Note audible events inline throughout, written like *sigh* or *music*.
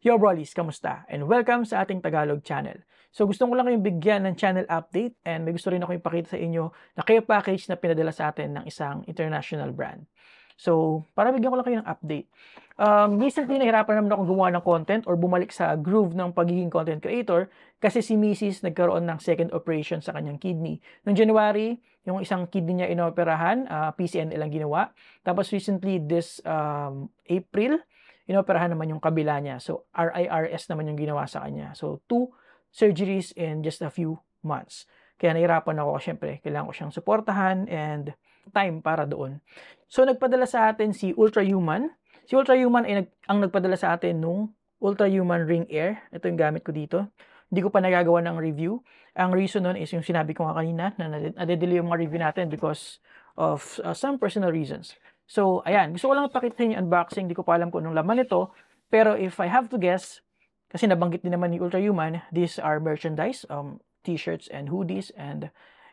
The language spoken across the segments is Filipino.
Yo Brolies, kamusta? And welcome sa ating Tagalog channel. So gusto ko lang kayong bigyan ng channel update and may gusto rin ako ipakita sa inyo na kayo package na pinadala sa atin ng isang international brand. So, para bigyan ko lang kayo ng update. Um, recently, nahirapan naman ako gumawa ng content or bumalik sa groove ng pagiging content creator kasi si Mrs. nagkaroon ng second operation sa kanyang kidney. Noong January, yung isang kidney niya inoperahan, uh, ah, PCNL ang ginawa. Tapos recently, this um, April, inoperahan naman yung kabila niya. So, RIRS naman yung ginawa sa kanya. So, two surgeries in just a few months. Kaya nahirapan ako, syempre, kailangan ko siyang suportahan and time para doon. So, nagpadala sa atin si Ultrahuman. Si Ultrahuman ay nag, ang nagpadala sa atin nung Ultrahuman Ring Air. Ito yung gamit ko dito. Hindi ko pa nagagawa ng review. Ang reason nun is yung sinabi ko nga kanina na nade-delay yung mga review natin because of uh, some personal reasons. So, ayan. Gusto ko lang pakita yung unboxing. Hindi ko pa alam kung anong laman ito. Pero if I have to guess, kasi nabanggit din naman ni Ultra Human, these are merchandise, um, t-shirts and hoodies and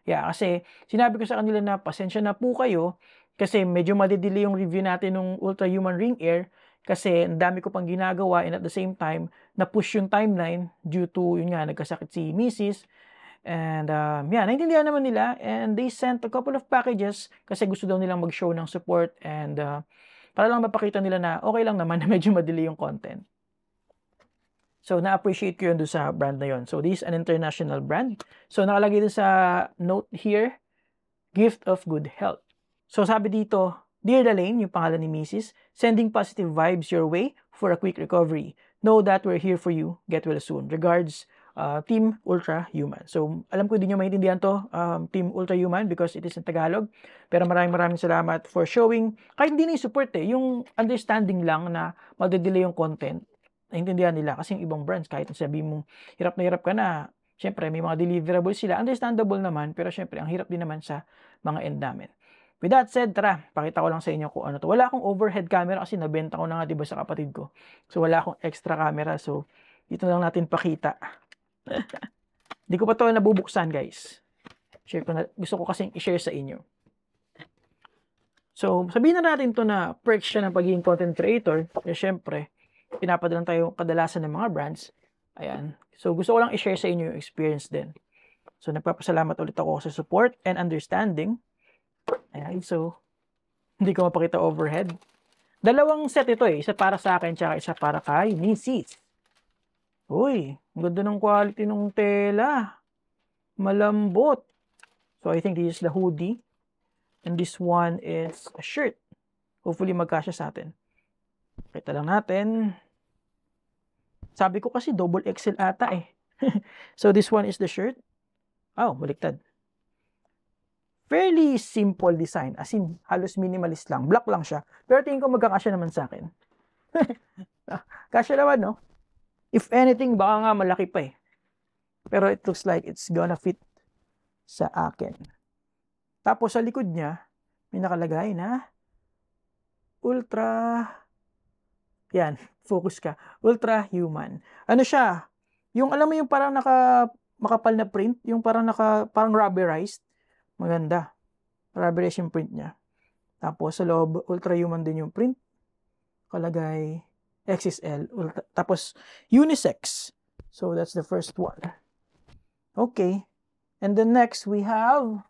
yeah, kasi sinabi ko sa kanila na pasensya na po kayo kasi medyo madidili yung review natin ng Ultra Human Ring Air kasi ang dami ko pang ginagawa and at the same time, na-push yung timeline due to, yun nga, nagkasakit si Mrs. And um, yeah, naintindihan naman nila and they sent a couple of packages kasi gusto daw nilang mag-show ng support and uh, para lang mapakita nila na okay lang naman *laughs* na medyo madali yung content. So, na-appreciate ko yun doon sa brand na yun. So, this is an international brand. So, nakalagay din sa note here, Gift of Good Health. So, sabi dito, Dear Delaine, yung pangalan ni Mrs., sending positive vibes your way for a quick recovery. Know that we're here for you. Get well soon. Regards, uh, Team Ultra Human. So, alam ko din nyo maintindihan to, um, Team Ultra Human because it is in Tagalog. Pero maraming maraming salamat for showing, kahit hindi na yung support eh, yung understanding lang na magdedelay yung content, naintindihan nila. Kasi yung ibang brands, kahit sabi mo, hirap na hirap ka na, syempre may mga deliverable sila. Understandable naman, pero syempre ang hirap din naman sa mga end namin. With that said, tara, pakita ko lang sa inyo kung ano to. Wala akong overhead camera kasi nabenta ko na nga 'di ba sa kapatid ko. So wala akong extra camera. So dito lang natin pakita. Hindi ko pa to nabubuksan, guys. Share ko na, gusto ko kasing i-share sa inyo. So, sabihin na natin to na perks siya ng pagiging content creator. Kaya eh, syempre, pinapadalan tayo kadalasan ng mga brands. Ayan. So, gusto ko lang i-share sa inyo yung experience din. So, nagpapasalamat ulit ako sa support and understanding. Ayan. So, hindi ko mapakita overhead. Dalawang set ito eh. Isa para sa akin, tsaka isa para kay Mrs. Uy, Ganda ng quality ng tela. Malambot. So I think this is the hoodie. And this one is a shirt. Hopefully magkasya sa atin. Kita lang natin. Sabi ko kasi double XL ata eh. *laughs* so this one is the shirt. Oh, baliktad. Fairly simple design. As in, halos minimalist lang. Black lang siya. Pero tingin ko magkakasya naman sa akin. *laughs* Kasya naman, no? If anything, baka nga malaki pa eh. Pero it looks like it's gonna fit sa akin. Tapos sa likod niya, may nakalagay na ultra yan, focus ka. Ultra human. Ano siya? Yung alam mo yung parang naka makapal na print, yung parang naka parang rubberized. Maganda. Rubberized yung print niya. Tapos sa loob, ultra human din yung print. Kalagay XXL. Tapos, unisex. So, that's the first one. Okay. And the next, we have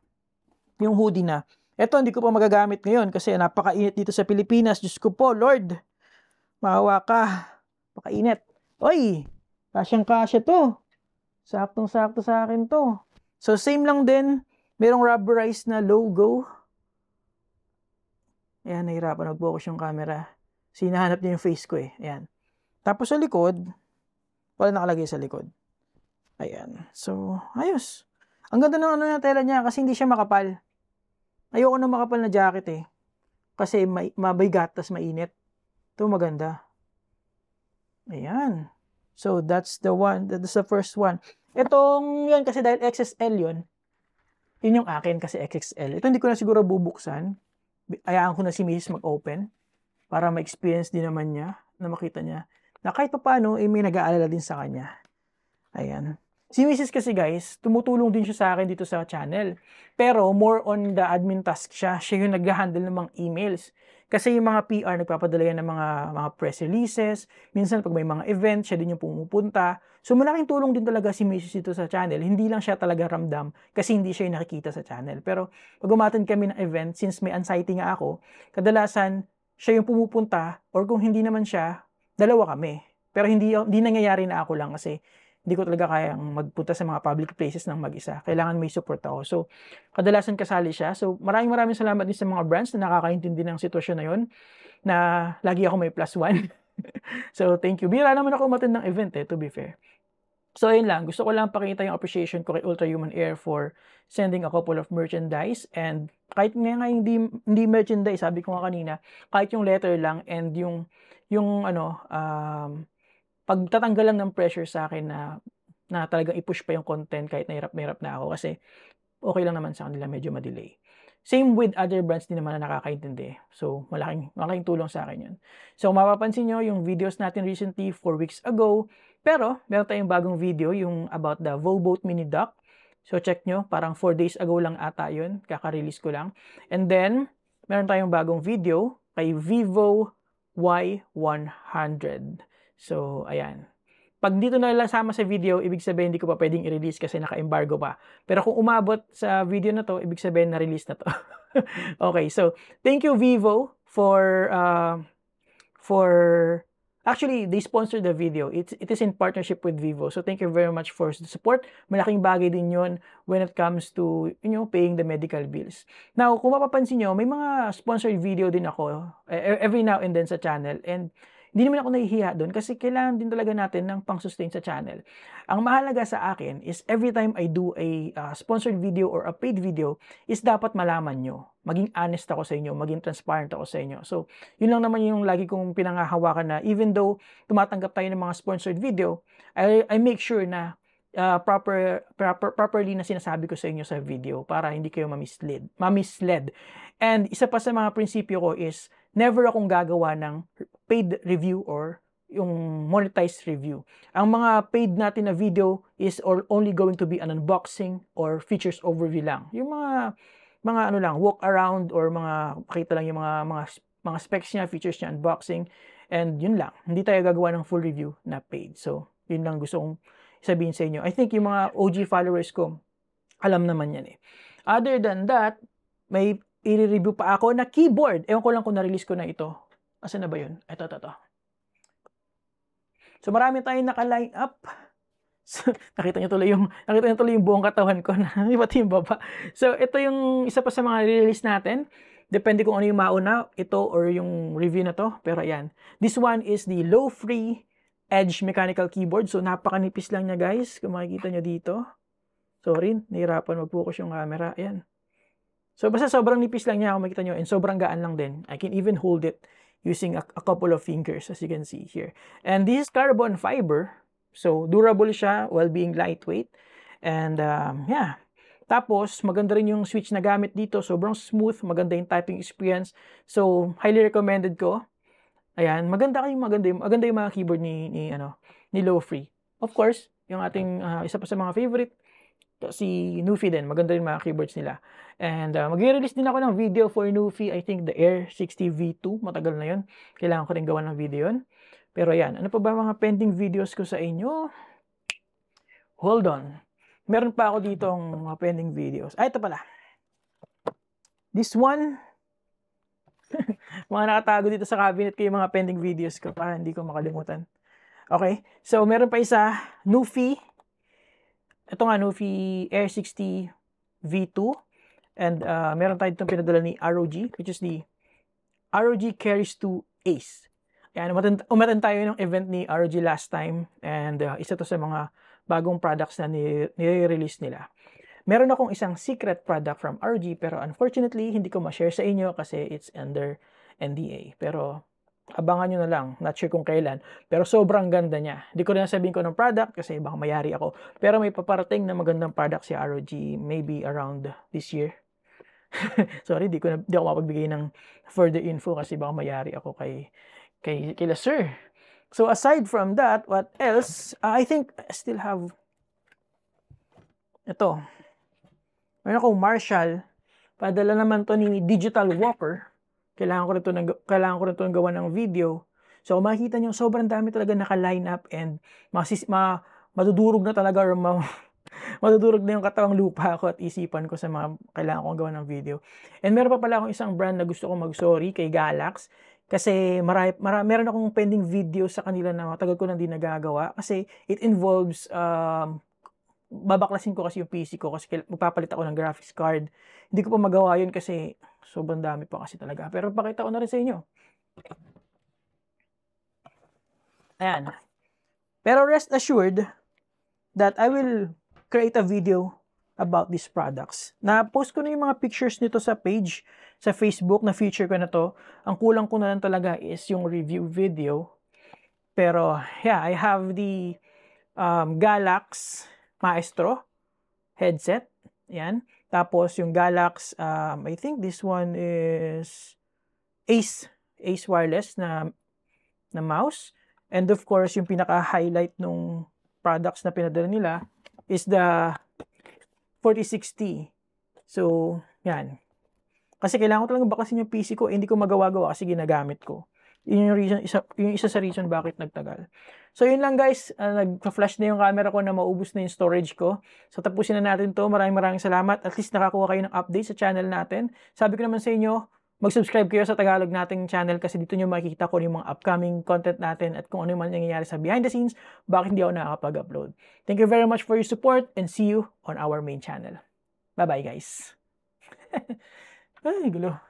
yung hoodie na. Ito, hindi ko pa magagamit ngayon kasi napakainit dito sa Pilipinas. Diyos ko po, Lord. Maawa ka. Pakainit. Oy! Kasyang-kasya to. Saktong-sakto sa akin to. So, same lang din. Merong rubberized na logo. Ayan, nahirapan. Nag-focus yung camera. So, hinahanap niya yung face ko eh. Ayan. Tapos sa likod, wala nakalagay sa likod. Ayan. So, ayos. Ang ganda ng ano yung tela niya kasi hindi siya makapal. Ayoko na makapal na jacket eh. Kasi may, mabigat tas mainit. Ito maganda. Ayan. So, that's the one. That's the first one. Itong yun kasi dahil XSL yun, yun yung akin kasi XXL. Ito hindi ko na siguro bubuksan. Ayaan ko na si Mrs. mag-open para ma-experience din naman niya, na makita niya, na kahit pa paano, eh, may nag-aalala din sa kanya. Ayan. Si Mrs. kasi guys, tumutulong din siya sa akin dito sa channel. Pero more on the admin task siya. Siya yung nag-handle ng mga emails. Kasi yung mga PR, nagpapadala yan ng mga, mga press releases. Minsan pag may mga event, siya din yung pumupunta. So malaking tulong din talaga si Mrs. dito sa channel. Hindi lang siya talaga ramdam kasi hindi siya yung nakikita sa channel. Pero pag umaten kami ng event, since may anxiety nga ako, kadalasan siya yung pumupunta or kung hindi naman siya, dalawa kami. Pero hindi, hindi nangyayari na ako lang kasi hindi ko talaga kayang magpunta sa mga public places ng mag-isa. Kailangan may support ako. So, kadalasan kasali siya. So, maraming maraming salamat din sa mga brands na nakakaintindi ng sitwasyon na yon na lagi ako may plus one. *laughs* so, thank you. Bira naman ako umatin ng event eh, to be fair. So, ayun lang. Gusto ko lang pakita yung appreciation ko kay Ultra Human Air for sending a couple of merchandise. And kahit nga nga hindi, hindi merchandise, sabi ko nga kanina, kahit yung letter lang and yung, yung ano, um, pagtatanggal lang ng pressure sa akin na, na talagang i-push pa yung content kahit nahirap nahirap na ako kasi okay lang naman sa kanila medyo ma-delay. Same with other brands din naman na nakakaintindi. So, malaking, malaking tulong sa akin yun. So, mapapansin nyo, yung videos natin recently, 4 weeks ago, pero, meron tayong bagong video, yung about the Volboat Mini Dock. So, check nyo, parang 4 days ago lang ata yun, kaka-release ko lang. And then, meron tayong bagong video kay Vivo Y100. So, ayan. Pag dito na lang sama sa video, ibig sabihin hindi ko pa pwedeng i-release kasi naka-embargo pa. Pero kung umabot sa video na to, ibig sabihin na-release na to. *laughs* okay, so thank you Vivo for uh, for Actually, they sponsored the video. It's, it is in partnership with Vivo. So thank you very much for the support. Malaking bagay din yon when it comes to you know, paying the medical bills. Now, kung mapapansin nyo, may mga sponsored video din ako eh, every now and then sa channel. And hindi naman ako nahihiya doon kasi kailangan din talaga natin ng pang-sustain sa channel. Ang mahalaga sa akin is every time I do a uh, sponsored video or a paid video is dapat malaman nyo. Maging honest ako sa inyo, maging transparent ako sa inyo. So, yun lang naman yung lagi kong pinangahawakan na even though tumatanggap tayo ng mga sponsored video, I, I make sure na uh, proper, proper properly na sinasabi ko sa inyo sa video para hindi kayo mamislead, mamislead. And isa pa sa mga prinsipyo ko is never akong gagawa ng paid review or yung monetized review. Ang mga paid natin na video is or only going to be an unboxing or features overview lang. Yung mga mga ano lang, walk around or mga pakita lang yung mga mga mga specs niya, features niya, unboxing and yun lang. Hindi tayo gagawa ng full review na paid. So, yun lang gusto kong sabihin sa inyo. I think yung mga OG followers ko alam naman yan eh. Other than that, may i-review pa ako na keyboard. Ewan ko lang kung na-release ko na ito Asan na ba yun? Ito, ito, ito. So marami tayong naka-line up. *laughs* So, nakita niyo tuloy yung nakita niyo tuloy yung buong katawan ko na *laughs* iba't yung baba. So ito yung isa pa sa mga release natin. Depende kung ano yung mauna, ito or yung review na to. Pero ayan. This one is the low free edge mechanical keyboard. So napakanipis lang niya guys. Kung makikita niyo dito. Sorry, nahirapan mag-focus yung camera. Ayan. So basta sobrang nipis lang niya kung makita niyo and sobrang gaan lang din. I can even hold it using a, a couple of fingers as you can see here. And this is carbon fiber. So, durable siya while being lightweight. And um, yeah, tapos, maganda rin yung switch na gamit dito. Sobrang smooth, maganda yung typing experience. So, highly recommended ko. Ayan, maganda kayong maganda yung, maganda yung mga keyboard ni, ni, ano, ni Low Free. Of course, yung ating uh, isa pa sa mga favorite, si Nufi din. Maganda rin mga keyboards nila. And uh, magre-release din ako ng video for Nufi. I think the Air 60 V2. Matagal na yun. Kailangan ko rin gawa ng video yun. Pero ayan, ano pa ba mga pending videos ko sa inyo? Hold on. Meron pa ako ditong mga pending videos. Ay, ah, ito pala. This one, *laughs* mga nakatago dito sa cabinet ko yung mga pending videos ko para hindi ko makalimutan. Okay? So, meron pa isa, Nufi ito itong Hanufi Air 60 V2 and uh, meron tayo itong pinadala ni ROG which is the ROG Carries 2 Ace. Ayan, umaten, tayo ng event ni ROG last time and uh, isa to sa mga bagong products na nire-release nila. Meron akong isang secret product from ROG pero unfortunately hindi ko ma-share sa inyo kasi it's under NDA. Pero abangan nyo na lang. Not sure kung kailan. Pero sobrang ganda niya. Hindi ko na sabihin ko ng product kasi baka mayari ako. Pero may paparating na magandang product si ROG maybe around this year. *laughs* Sorry, di ko na, di ako mapagbigay ng further info kasi baka mayari ako kay, kay, kay Sir. So aside from that, what else? Ah, I think I still have ito. Meron akong Marshall. Padala naman to ni Digital Walker. Kailangan ko nito ng, kailangan ko nito ng gawa ng video. So, makita niyo sobrang dami talaga naka-line up and masis, ma, madudurog na talaga or ma, *laughs* madudurog na yung katawang lupa ko at isipan ko sa mga kailangan kong gawa ng video. And meron pa pala akong isang brand na gusto kong mag-sorry kay Galax. Kasi marami, marami, meron akong pending video sa kanila na matagal ko na hindi nagagawa. Kasi it involves um, babaklasin ko kasi yung PC ko kasi magpapalit ako ng graphics card. Hindi ko pa magawa yun kasi sobrang dami pa kasi talaga. Pero pakita ko na rin sa inyo. Ayan. Pero rest assured that I will create a video about these products. Na-post ko na yung mga pictures nito sa page, sa Facebook, na feature ko na to. Ang kulang ko na lang talaga is yung review video. Pero, yeah, I have the um, Galax Maestro headset. Yan. Tapos yung Galax, um, I think this one is Ace, Ace Wireless na, na mouse. And of course, yung pinaka-highlight nung products na pinadala nila is the 4060. So, yan. Kasi kailangan ko talaga bakasin yung PC ko, eh, hindi ko magawa-gawa kasi ginagamit ko. Yun yung, reason, isa, yung isa sa reason bakit nagtagal. So yun lang guys, uh, nag-flash na yung camera ko na maubos na yung storage ko. So tapusin na natin to. Maraming maraming salamat. At least nakakuha kayo ng update sa channel natin. Sabi ko naman sa inyo, mag-subscribe kayo sa Tagalog nating channel kasi dito nyo makikita ko ano yung mga upcoming content natin at kung ano man nangyayari sa behind the scenes, bakit hindi ako nakakapag-upload. Thank you very much for your support and see you on our main channel. Bye-bye guys! *laughs* Ay, gulo.